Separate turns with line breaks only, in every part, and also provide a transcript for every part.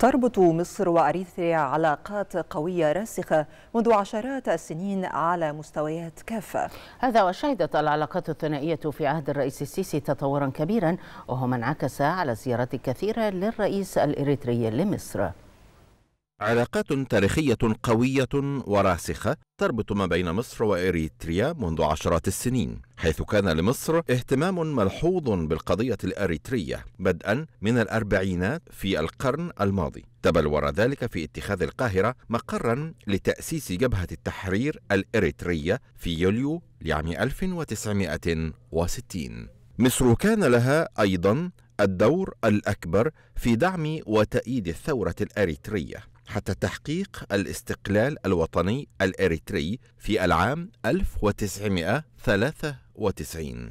تربط مصر وأريتريا علاقات قوية راسخة منذ عشرات السنين على مستويات كافة هذا وشهدت العلاقات الثنائية في عهد الرئيس السيسي تطورا كبيرا وهو ما انعكس على زيارات كثيرة للرئيس الإريتري لمصر علاقات تاريخية قوية وراسخة تربط ما بين مصر وإريتريا منذ عشرات السنين حيث كان لمصر اهتمام ملحوظ بالقضية الأريترية بدءا من الأربعينات في القرن الماضي تبلور ذلك في اتخاذ القاهرة مقرا لتأسيس جبهة التحرير الإريترية في يوليو لعام 1960 مصر كان لها أيضا الدور الأكبر في دعم وتأييد الثورة الأريترية حتى تحقيق الاستقلال الوطني الإريتري في العام 1993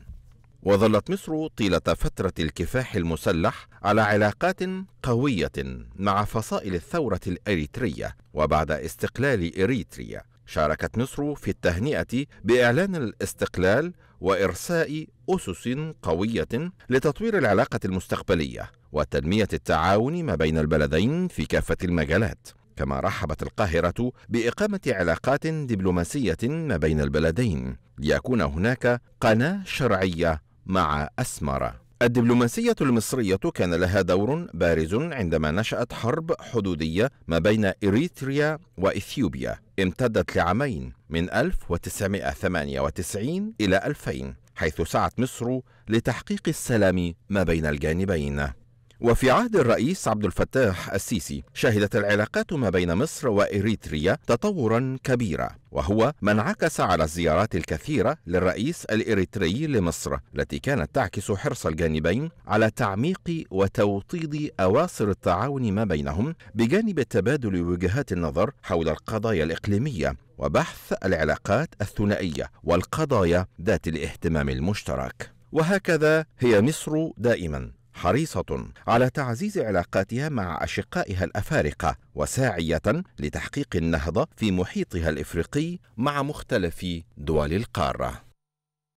وظلت مصر طيلة فترة الكفاح المسلح على علاقات قوية مع فصائل الثورة الإريترية وبعد استقلال إريتريا شاركت مصر في التهنئة بإعلان الاستقلال وإرساء أسس قوية لتطوير العلاقة المستقبلية وتنمية التعاون ما بين البلدين في كافة المجالات كما رحبت القاهرة بإقامة علاقات دبلوماسية ما بين البلدين ليكون هناك قناة شرعية مع أسمر الدبلوماسية المصرية كان لها دور بارز عندما نشأت حرب حدودية ما بين إريتريا وإثيوبيا امتدت لعامين من 1998 إلى 2000 حيث سعت مصر لتحقيق السلام ما بين الجانبين وفي عهد الرئيس عبد الفتاح السيسي شهدت العلاقات ما بين مصر وإريتريا تطورا كبيرا وهو ما انعكس على الزيارات الكثيرة للرئيس الإريتري لمصر التي كانت تعكس حرص الجانبين على تعميق وتوطيد أواصر التعاون ما بينهم بجانب تبادل وجهات النظر حول القضايا الإقليمية وبحث العلاقات الثنائية والقضايا ذات الاهتمام المشترك وهكذا هي مصر دائما حريصة على تعزيز علاقاتها مع أشقائها الأفارقة وساعية لتحقيق النهضة في محيطها الإفريقي مع مختلف دول القارة